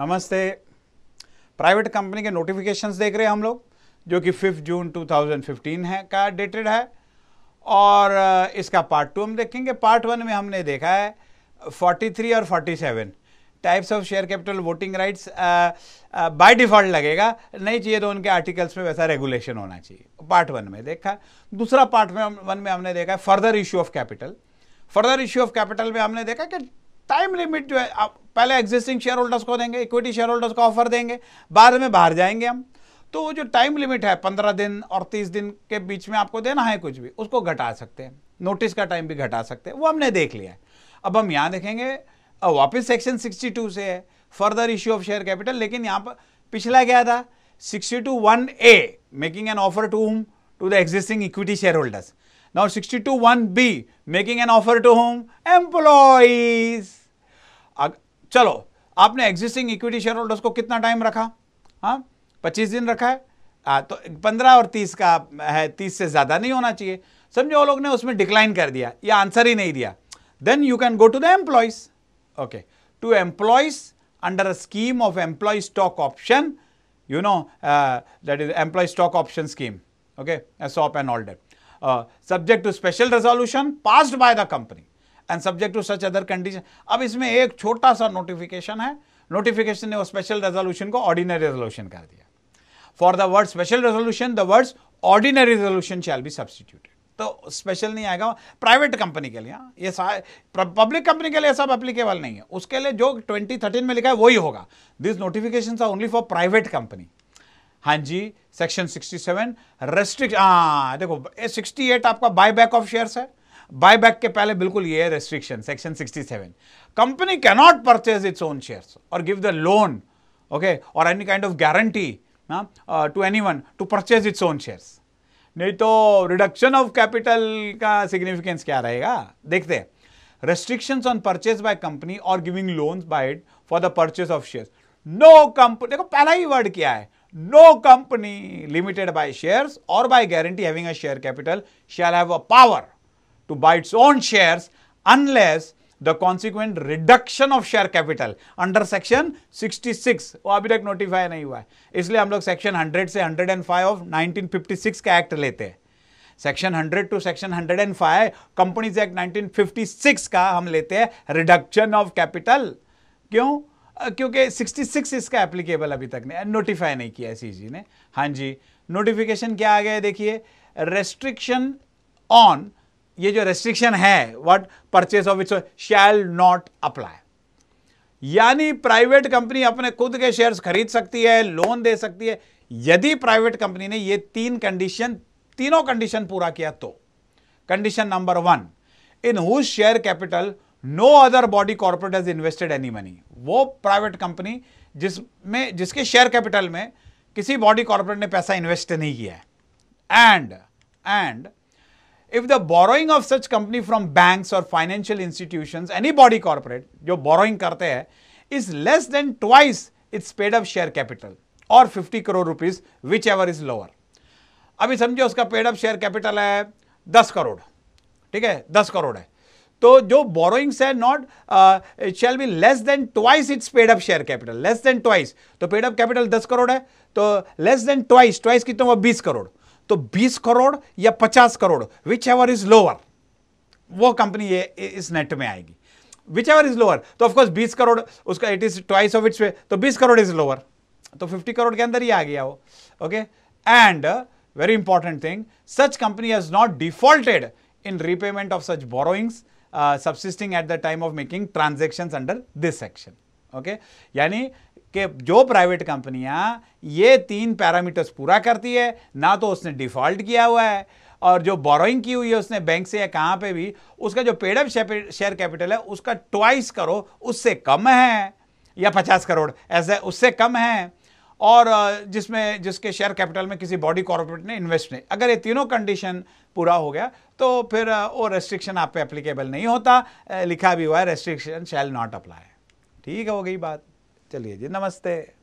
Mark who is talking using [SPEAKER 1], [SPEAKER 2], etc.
[SPEAKER 1] नमस्ते private company के notifications देख रहे हैं हम लोग जो कि फिफ्थ जून 2015 है का डेटेड है और इसका पार्ट टू हम देखेंगे पार्ट वन में हमने देखा है 43 और 47 types of share capital voting rights by default लगेगा नहीं चाहिए तो उनके आर्टिकल्स में वैसा रेगुलेशन होना चाहिए पार्ट वन में देखा दूसरा पार्ट में वन में हमने देखा है further issue of capital further issue of capital में हमने देखा कि टाइम लिमिट जो है आप पहले एग्जिस्टिंग शेयर होल्डर्स को देंगे इक्विटी शेयर होल्डर्स को ऑफर देंगे बाद में बाहर जाएंगे हम तो जो टाइम लिमिट है पंद्रह दिन और तीस दिन के बीच में आपको देना है कुछ भी उसको घटा सकते हैं नोटिस का टाइम भी घटा सकते हैं वो हमने देख लिया है अब हम यहाँ देखेंगे वापस सेक्शन 62 से है further issue of share capital लेकिन यहाँ पर पिछला क्या था sixty two one A making an offer to whom to the existing equity shareholders Now 62.1b, making an offer to whom? Employees. चलो आपने एग्जिस्टिंग इक्विटी शेयर होल्डर्स को कितना टाइम रखा हाँ पच्चीस दिन रखा है आ, तो पंद्रह और तीस का है तीस से ज़्यादा नहीं होना चाहिए समझो वो लोग ने उसमें डिक्लाइन कर दिया या आंसर ही नहीं दिया then you can go to the employees okay to employees under a scheme of employee stock option, you know, uh, that is employee stock option scheme, okay, a SOP and all that. Subject to special resolution passed by the company and subject to such other condition अब इसमें एक छोटा सा notification है notification ने वो special resolution को ordinary resolution कर दिया for the word special resolution the words ordinary resolution shall be substituted तो स्पेशल नहीं आएगा प्राइवेट कंपनी के लिए हाँ। ये पब्लिक कंपनी के लिए सब अप्लीकेबल नहीं है उसके लिए जो 2013 में लिखा है वही होगा this notification only for private company हाँ जी सेक्शन 67 रेस्ट्रिक्ट हाँ देखो 68 आपका बाय बैक ऑफ शेयर्स है बाय बैक के पहले बिल्कुल ये है restriction section 67 company cannot purchase its own shares और गिव द लोन ओके और any kind of guarantee to any one to purchase its own shares नहीं तो रिडक्शन ऑफ कैपिटल का सिग्निफिकेंस क्या रहेगा देखते हैं restriction on purchase by company और giving loans by it for the purchase of share no company देखो पहला ही वर्ड क्या है no company limited by shares or by guarantee having a share capital shall have a power to buy its own shares unless the consequent reduction of share capital under section 66 वो अभी तक notify नहीं हुआ है इसलिए हम लोग section 100 से 105 of 1956 का act लेते हैं section 100 to section 105 and five companies act nineteen का हम लेते हैं रिडक्शन ऑफ कैपिटल क्यों क्योंकि 66 इसका एप्लीकेबल अभी तक नहीं नोटिफाई नहीं किया सी जी ने हाँ जी नोटिफिकेशन क्या आ गया देखिए रेस्ट्रिक्शन ऑन ये जो रेस्ट्रिक्शन है what purchase of its shall not apply यानी प्राइवेट कंपनी अपने खुद के शेयर्स खरीद सकती है लोन दे सकती है यदि प्राइवेट कंपनी ने ये तीन कंडीशन तीनों कंडीशन पूरा किया तो condition number one in who share capital no other body corporate has invested any money वो प्राइवेट कंपनी जिसमें जिसके शेयर कैपिटल में किसी बॉडी कॉर्पोरेट ने पैसा इन्वेस्ट नहीं किया है and and if the borrowing of such company from banks और financial institution any body corporate जो बोरोइंग करते हैं is less than twice its paid up share capital और 50 crore rupees whichever is lower अभी समझो उसका पेड अप शेयर कैपिटल है 10 करोड़ ठीक है 10 करोड़ है तो जो बोरोइंग्स है not it shall be less than twice its paid up share capital less than twice तो पेड अप कैपिटल दस करोड़ है तो लेस देन ट्वाइस ट्वाइस कितना हुआ बीस करोड़ तो बीस करोड़ या पचास crore whichever is lower वो कंपनी ये इस नेट में आएगी विच एवर इज लोअर तो ऑफकोर्स बीस करोड़ उसका it is twice of its तो बीस करोड़ इज लोअर तो फिफ्टी करोड़ के अंदर ही आ गया वो okay and very important thing such company has not defaulted in repayment of such borrowings subsisting at the time of making transaction under this section okay यानी कि जो प्राइवेट कंपनियां ये तीन पैरामीटर्स पूरा करती है ना तो उसने डिफॉल्ट किया हुआ है और जो बोरोइंग की हुई है उसने बैंक से या कहाँ पे भी उसका जो पेडअप शेयर कैपिटल है उसका ट्वाइस करो उससे कम है या पचास करोड़ ऐसे उससे कम है और जिसमें जिसके शेयर कैपिटल में किसी बॉडी कॉर्पोरेट ने इन्वेस्ट नहीं अगर ये तीनों कंडीशन पूरा हो गया तो फिर वो रेस्ट्रिक्शन आप पे एप्लीकेबल नहीं होता लिखा भी हुआ है रेस्ट्रिक्शन शैल नॉट अप्लाई ठीक है हो गई बात चलिए जी नमस्ते